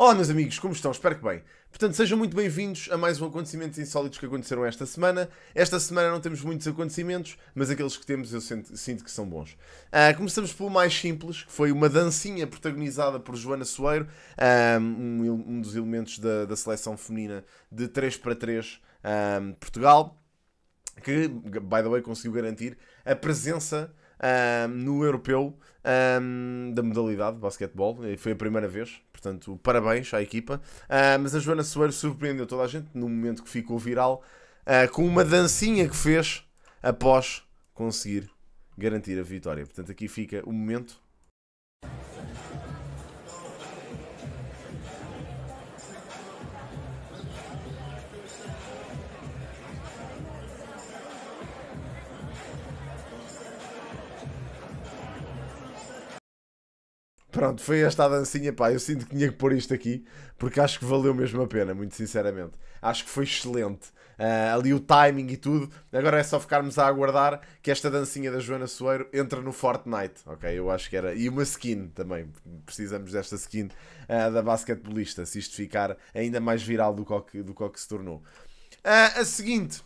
Olá, meus amigos, como estão? Espero que bem. Portanto, sejam muito bem-vindos a mais um acontecimento Insólitos que aconteceram esta semana. Esta semana não temos muitos acontecimentos, mas aqueles que temos eu sinto, sinto que são bons. Uh, começamos pelo mais simples, que foi uma dancinha protagonizada por Joana Soeiro, ah, um, um, dos elementos da, da, seleção feminina de 3 para 3 uh, ah, Portugal, que, by the way, conseguiu garantir a presença um, no Europeu um, da modalidade de basquetebol. Foi a primeira vez, portanto, parabéns à equipa. Uh, mas a Joana Soeiro surpreendeu toda a gente no momento que ficou viral uh, com uma dancinha que fez após conseguir garantir a vitória. Portanto, aqui fica o momento. Pronto, foi esta a dancinha, pá. Eu sinto que tinha que pôr isto aqui, porque acho que valeu mesmo a pena, muito sinceramente. Acho que foi excelente. Uh, ali o timing e tudo. Agora é só ficarmos a aguardar que esta dancinha da Joana Soeiro entre no Fortnite, ok? Eu acho que era. E uma skin também. Precisamos desta skin uh, da basquetebolista, se isto ficar ainda mais viral do que, do que se tornou. Uh, a seguinte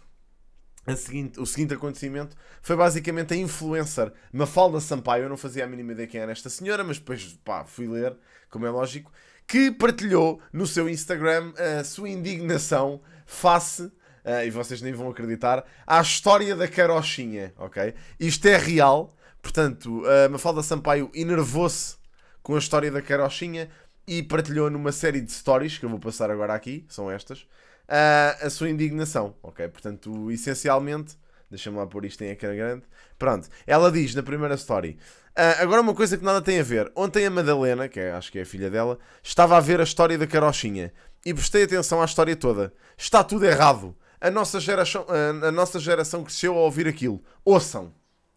Seguinte, o seguinte acontecimento foi basicamente a influencer Mafalda Sampaio. Eu não fazia a mínima ideia quem era esta senhora, mas depois pá, fui ler, como é lógico, que partilhou no seu Instagram a sua indignação face. Uh, e vocês nem vão acreditar, à história da carochinha, ok? Isto é real, portanto, uh, Mafalda Sampaio enervou-se com a história da carochinha e partilhou numa série de stories, que eu vou passar agora aqui, são estas, a sua indignação, ok? Portanto, essencialmente, deixa-me lá pôr isto em ecrã grande. Pronto, ela diz na primeira story: uh, Agora uma coisa que nada tem a ver. Ontem a Madalena, que é, acho que é a filha dela, estava a ver a história da carochinha e prestei atenção à história toda. Está tudo errado. A nossa geração, a, nossa geração cresceu a ouvir aquilo. Ouçam.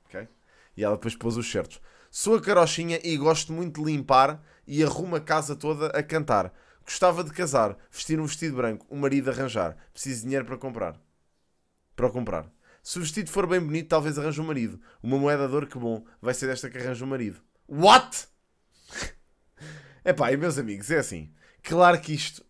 ok? E ela depois pôs os certos. Sou a carochinha e gosto muito de limpar e arrumo a casa toda a cantar. Gostava de casar, vestir um vestido branco, o um marido arranjar. Preciso de dinheiro para comprar. Para comprar. Se o vestido for bem bonito, talvez arranje um marido. Uma moeda de ouro, que bom. Vai ser desta que arranja um marido. What? é pá, e meus amigos, é assim. Claro que isto.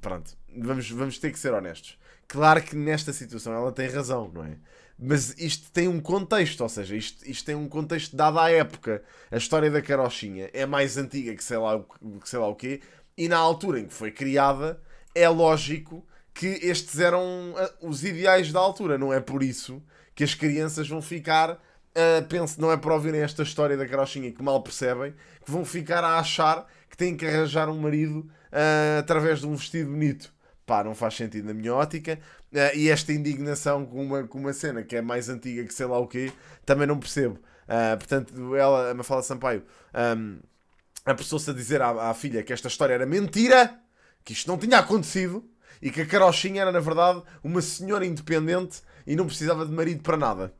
Pronto, vamos, vamos ter que ser honestos. Claro que nesta situação ela tem razão, não é? Mas isto tem um contexto, ou seja, isto, isto tem um contexto dado à época. A história da carochinha é mais antiga que sei lá, que sei lá o quê, e na altura em que foi criada, é lógico que estes eram ah, os ideais da altura. Não é por isso que as crianças vão ficar. Uh, penso, não é para ouvirem esta história da carochinha que mal percebem, que vão ficar a achar que têm que arranjar um marido uh, através de um vestido bonito. Pá, não faz sentido na minha ótica. Uh, e esta indignação com uma, com uma cena que é mais antiga que sei lá o quê, também não percebo. portanto, ela, a Mafalda Sampaio. Um, apressou-se a dizer à, à, filha que esta história era mentira, que isto não tinha acontecido e que a Carochinha era, na verdade, uma senhora independente e não precisava de marido para nada.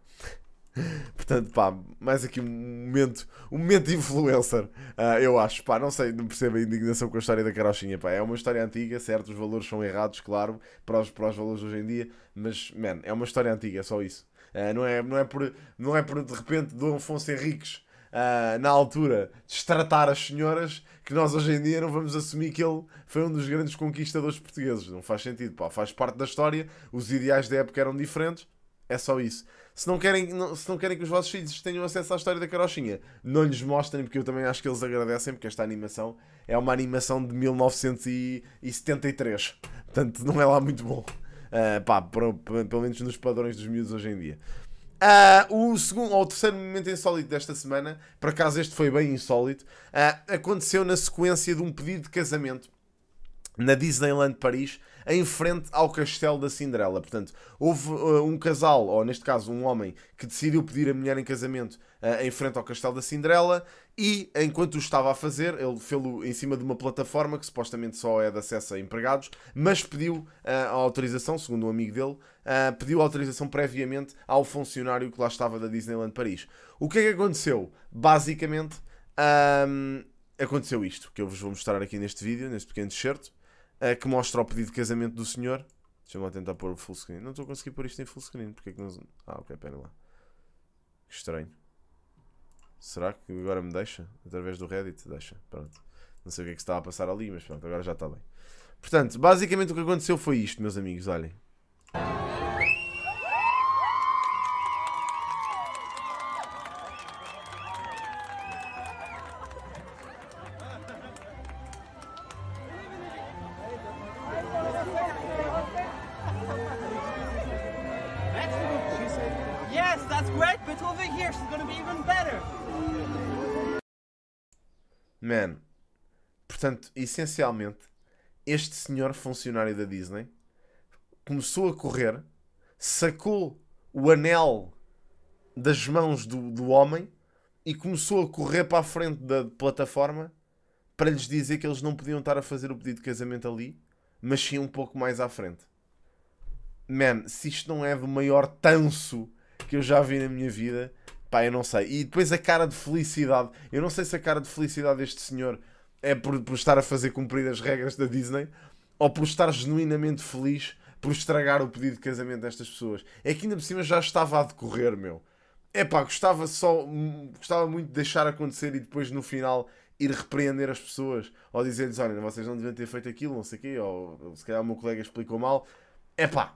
Portanto, pá, mais aqui um momento, um momento influencer, uh, eu acho, pá, não sei, não percebo a indignação com a história da carochinha, pá, é uma história antiga, certo, os valores são errados, claro, para os, para os valores hoje em dia, mas, man, é uma história antiga, é só isso. Uh, não, é, não, é por, não é por, de repente, Dom Afonso Henriques uh, na altura, destratar as senhoras, que nós hoje em dia não vamos assumir que ele foi um dos grandes conquistadores portugueses. Não faz sentido, pá, faz parte da história, os ideais da época eram diferentes, é só isso. Se não, querem, não, se não querem que os vossos filhos tenham acesso à história da carochinha, não lhes mostrem, porque eu também acho que eles agradecem, porque esta animação é uma animação de 1973. Portanto, não é lá muito bom. Uh, pá, pelo menos nos padrões dos miúdos hoje em dia. Uh, o segundo ou o terceiro momento insólito desta semana, por acaso este foi bem insólito, uh, aconteceu na sequência de um pedido de casamento na Disneyland Paris, em frente ao Castelo da Cinderela. Portanto, houve uh, um casal, ou neste caso um homem, que decidiu pedir a mulher em casamento uh, em frente ao Castelo da Cinderela. E enquanto o estava a fazer, ele fez-lo em cima de uma plataforma que supostamente só é de acesso a empregados, mas pediu uh, a autorização, segundo um amigo dele, uh, pediu autorização previamente ao funcionário que lá estava da Disneyland Paris. O que é que aconteceu? Basicamente, um, ah, aconteceu isto, que eu vos vou mostrar aqui neste vídeo, neste pequeno excerto, uh, que mostra o pedido de casamento do senhor. Deixa-me lá tentar pôr o full screen. Não estou a conseguir pôr isto em full screen, porque é que não. Ah, ok, pera lá. Que estranho. Será que agora me deixa? Através do Reddit? Deixa, pronto. Não sei o que é que estava a passar ali, mas pronto, agora já está bem. Portanto, basicamente o que aconteceu foi isto, meus amigos, olhem. Yes, that's great, but over here she's gonna be even better. Man, portanto, essencialmente, este senhor funcionário da Disney começou a correr, sacou o anel das mãos do, do homem e começou a correr para a frente da plataforma para lhes dizer que eles não podiam estar a fazer o pedido de casamento ali, mas sim um pouco mais à frente. Man, se isto não é do maior tanso que eu já vi na minha vida. Pá, eu não sei. E depois a cara de felicidade. Eu não sei se a cara de felicidade deste senhor é por, por estar a fazer cumprir as regras da Disney ou por estar genuinamente feliz por estragar o pedido de casamento destas pessoas. É que ainda por cima já estava a decorrer, meu. É pá, gostava só. Gostava muito de deixar acontecer e depois no final ir repreender as pessoas ou dizer-lhes: olha, vocês não deviam ter feito aquilo, não sei o quê, ou se calhar o meu colega explicou mal. É pá,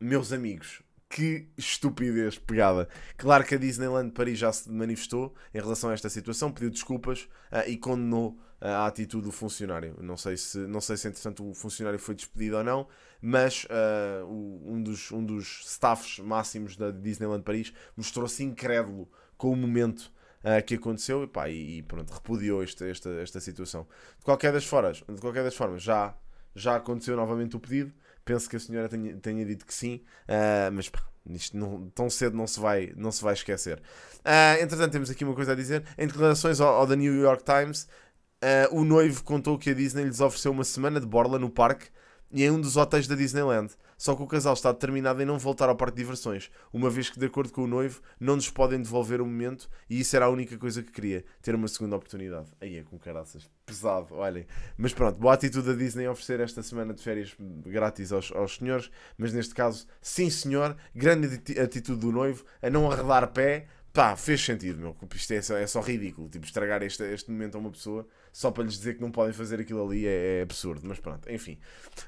meus amigos, que estupidez, pegada. Claro que a Disneyland Paris já se manifestou em relação a esta situação, pediu desculpas uh, e condenou uh, a atitude do funcionário. Não sei se, não sei se entretanto o funcionário foi despedido ou não, mas uh, o, um, dos, um dos staffs máximos da Disneyland Paris mostrou-se incrédulo com o momento que aconteceu e, pá, e, e pronto, repudiou esta, esta, esta situação. De qualquer das formas, de qualquer das formas já, já aconteceu novamente o pedido Penso que a senhora tenha, tenha dito que sim, uh, mas pá, isto não, tão cedo não se vai, não se vai esquecer. Uh, entretanto, temos aqui uma coisa a dizer. Em declarações ao, ao The New York Times, uh, o noivo contou que a Disney lhes ofereceu uma semana de borla no parque e em um dos hotéis da Disneyland. Só que o casal está determinado em não voltar ao parque de diversões, uma vez que, de acordo com o noivo, não nos podem devolver o momento e isso era a única coisa que queria, ter uma segunda oportunidade. Aí é com caraças, pesado, olhem. Mas pronto, boa atitude da Disney oferecer esta semana de férias grátis aos, aos senhores, mas neste caso, sim senhor, grande atitude do noivo, a não arredar pé, pá, fez sentido, meu. Isto é só, é só ridículo. Tipo, estragar este, este momento a uma pessoa só para lhes dizer que não podem fazer aquilo ali é, é absurdo. Mas pronto, enfim.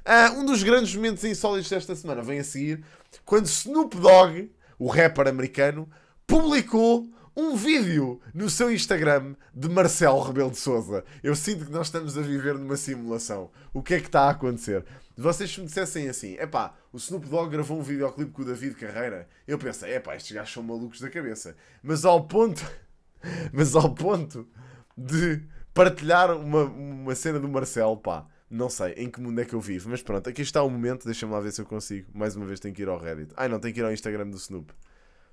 Uh, um dos grandes momentos insólitos desta semana vem a seguir, quando Snoop Dogg, o rapper americano, publicou um vídeo no seu Instagram de Marcelo Rebelo de Souza. Eu sinto que nós estamos a viver numa simulação. O que é que está a acontecer? Se vocês me dissessem assim, epá, o Snoop Dogg gravou um videoclipe com o David Carreira, eu pensei, epá, estes gajos são malucos da cabeça. Mas ao ponto... mas ao ponto de partilhar uma, uma cena do Marcelo, pá. Não sei em que mundo é que eu vivo, mas pronto, aqui está o momento. Deixa-me lá ver se eu consigo. Mais uma vez tenho que ir ao Reddit. Ai não, tenho que ir ao Instagram do Snoop.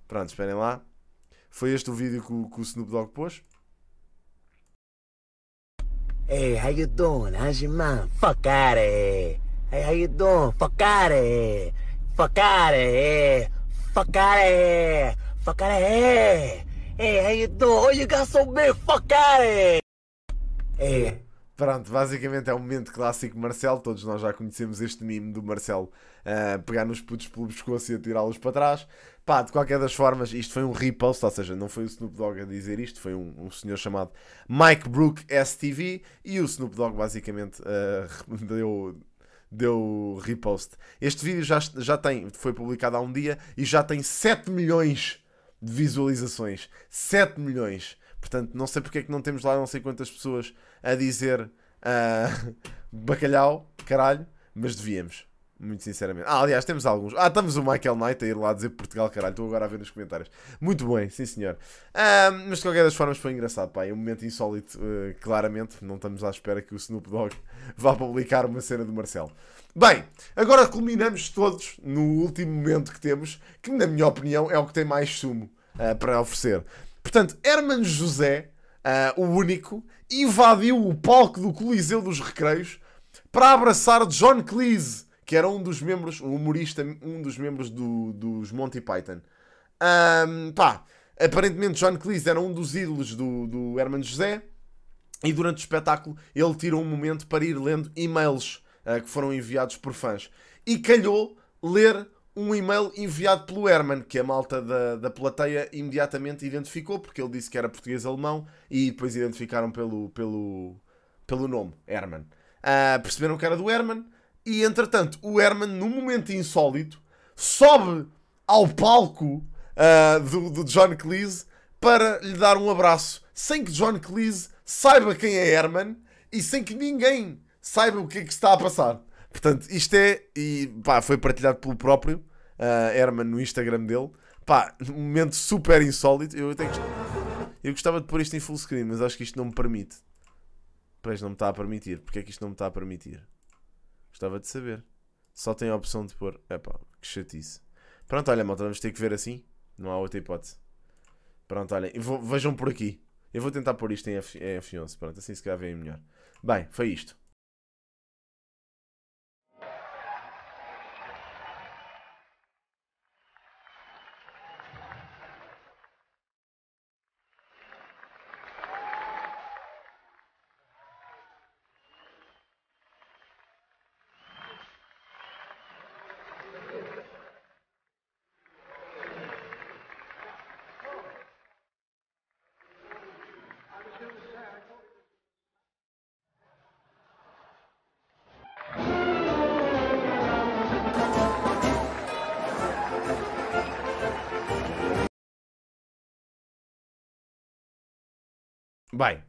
Pronto, esperem lá. Foi este o vídeo que o, que o Snoop Dogg pôs. Hey, how you doing? How's your mom? Fuck out of here. Hey, how you doing? Fuck out here. Fuck out here. Fuck out here. Fuck out of here. Hey, how you doing? Oh, you got so big. Fuck out of here. Hey. Pronto, basicamente é um momento clássico Marcelo. Todos nós já conhecemos este mimo do Marcelo uh, pegar nos putos pelo pescoço e atirá-los para trás. Pá, de qualquer das formas, isto foi um repost, ou seja, não foi o Snoop Dogg a dizer isto, foi um, um senhor chamado Mike Brook STV e o Snoop Dogg basicamente uh, deu, deu repost. Este vídeo já, já tem, foi publicado há um dia e já tem 7 milhões de visualizações. 7 milhões. Portanto, não sei porque é que não temos lá não sei quantas pessoas a dizer uh, bacalhau, caralho, mas devíamos. Muito sinceramente. Ah, aliás, temos alguns. Ah, estamos o Michael Knight a ir lá dizer Portugal, caralho. Estou agora a ver nos comentários. Muito bem, sim senhor. mas de qualquer das formas foi engraçado, pá. É um momento insólito, uh, claramente. Não estamos à espera que o Snoop Dogg vá publicar uma cena do Marcelo. Bem, agora culminamos todos no último momento que temos, que na minha opinião é o que tem mais sumo uh, para oferecer. Portanto, Herman José, uh, o único, invadiu o palco do Coliseu dos Recreios para abraçar John Cleese que era um dos membros, o humorista, um dos membros do, dos Monty Python. Um, pá, aparentemente John Cleese era um dos ídolos do, do Herman José e durante o espetáculo ele tirou um momento para ir lendo e-mails uh, que foram enviados por fãs. E calhou ler um e-mail enviado pelo Herman, que a malta da, da plateia imediatamente identificou, porque ele disse que era português-alemão e depois identificaram pelo, pelo, pelo nome, Herman. Uh, perceberam que era do Herman, e entretanto, o Herman, num momento insólito, sobe ao palco uh, do, do John Cleese para lhe dar um abraço, sem que John Cleese saiba quem é Herman e sem que ninguém saiba o que é que está a passar. Portanto, isto é, e pá, foi partilhado pelo próprio uh, Herman no Instagram dele. Pá, um momento super insólito. Eu até eu gostava de pôr isto em full screen, mas acho que isto não me permite. Pois não me está a permitir. Porque é que isto não me está a permitir? Gostava de saber. Só tem a opção de pôr. Epá, que chatice. Pronto, olha, malta, vamos ter que ver assim. Não há outra hipótese. Pronto, olha, vejam por aqui. Eu vou tentar pôr isto em, F, em F11. Pronto, assim se calhar vem melhor. Bem, foi isto. Bem,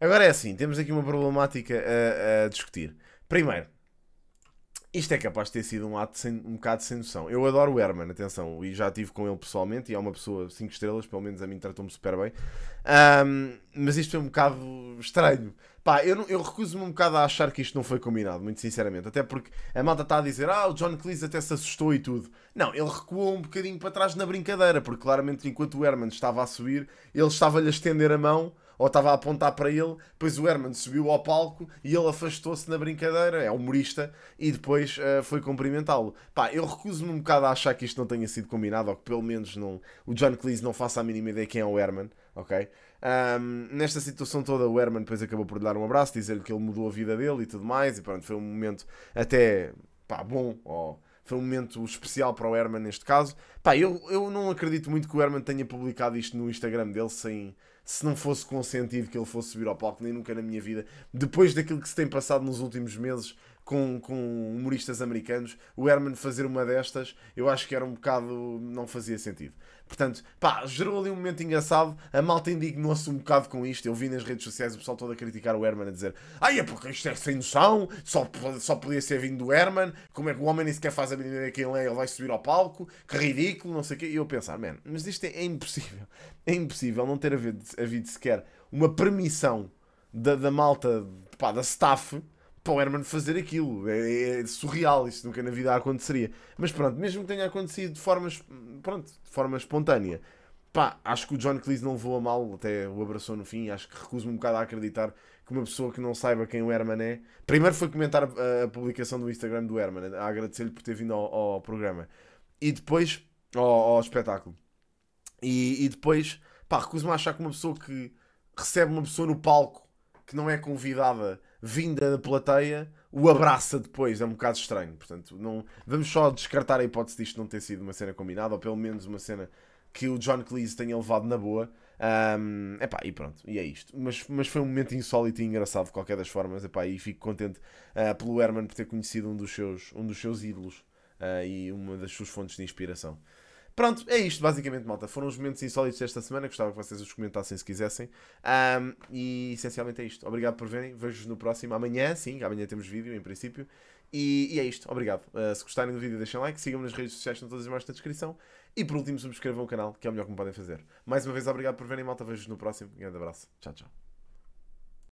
agora é assim: temos aqui uma problemática a, a discutir. Primeiro, isto é capaz de ter sido um ato sem, um bocado sem noção. Eu adoro o Herman, atenção, e já estive com ele pessoalmente, e é uma pessoa 5 estrelas, pelo menos a mim tratou-me super bem. Um, mas isto foi um bocado estranho. Pá, eu, eu recuso-me um bocado a achar que isto não foi combinado, muito sinceramente. Até porque a malta está a dizer, ah, o John Cleese até se assustou e tudo. Não, ele recuou um bocadinho para trás na brincadeira, porque claramente enquanto o Herman estava a subir, ele estava-lhe a estender a mão ou estava a apontar para ele, depois o Herman subiu ao palco e ele afastou-se na brincadeira, é humorista, e depois uh, foi cumprimentá-lo. Pá, eu recuso-me um bocado a achar que isto não tenha sido combinado, ou que pelo menos não, o John Cleese não faça a mínima ideia quem é o Herman, ok? Um, nesta situação toda, o Herman depois acabou por lhe dar um abraço, dizer-lhe que ele mudou a vida dele e tudo mais, e pronto, foi um momento até, pá, bom, Oh, foi um momento especial para o Herman neste caso. Pá, eu, eu não acredito muito que o Herman tenha publicado isto no Instagram dele sem, se não fosse consentido que ele fosse subir ao palco, nem nunca na minha vida, depois daquilo que se tem passado nos últimos meses, com, com humoristas americanos, o Herman fazer uma destas, eu acho que era um bocado. não fazia sentido. Portanto, pá, gerou ali um momento engraçado, a malta indignou-se um bocado com isto. Eu vi nas redes sociais o pessoal todo a criticar o Herman, a dizer: ai, é porque isto é sem noção, só, só podia ser vindo do Herman, como é que o homem nem sequer faz a menina quem ele é, ele vai subir ao palco, que ridículo, não sei o quê. E eu a pensar, man, mas isto é, é impossível, é impossível não ter havido, havido sequer uma permissão da, da malta, pá, da staff para o Herman fazer aquilo. É, é, surreal, isso nunca na vida aconteceria. Mas pronto, mesmo que tenha acontecido de, forma pronto, de forma espontânea, pá, acho que o John Cleese não levou a mal, até o abraçou no fim. Acho que recuso-me um bocado a acreditar que uma pessoa que não saiba quem o Herman é. Primeiro foi comentar a, a publicação do Instagram do Herman, a agradecer-lhe por ter vindo ao, ao programa. E depois, ao, ao espetáculo. E, e depois, pá, recuso-me a achar que uma pessoa que recebe uma pessoa no palco que não é convidada vinda da plateia o abraça depois, é um bocado estranho. Portanto, não, vamos só descartar a hipótese disto não ter sido uma cena combinada, ou pelo menos uma cena que o John Cleese tenha levado na boa. Um, epá, e pronto, e é isto. Mas, mas foi um momento insólito e engraçado de qualquer das formas. Epá, e fico contente uh, pelo Herman por ter conhecido um dos seus, um dos seus ídolos uh, e uma das suas fontes de inspiração. Pronto, é isto, basicamente, malta. Foram os momentos insólitos desta semana. Gostava que vocês os comentassem se quisessem. Um, e essencialmente é isto. Obrigado por verem. Vejo-vos no próximo. Amanhã, sim, amanhã temos vídeo, em princípio. E, e é isto. Obrigado. Uh, se gostarem do vídeo, deixem like. Sigam-me nas redes sociais, estão todas as mais na descrição. E por último, subscrevam o canal, que é o melhor que me podem fazer. Mais uma vez, obrigado por verem, malta. Vejo-vos no próximo. Um grande abraço. Tchau, tchau.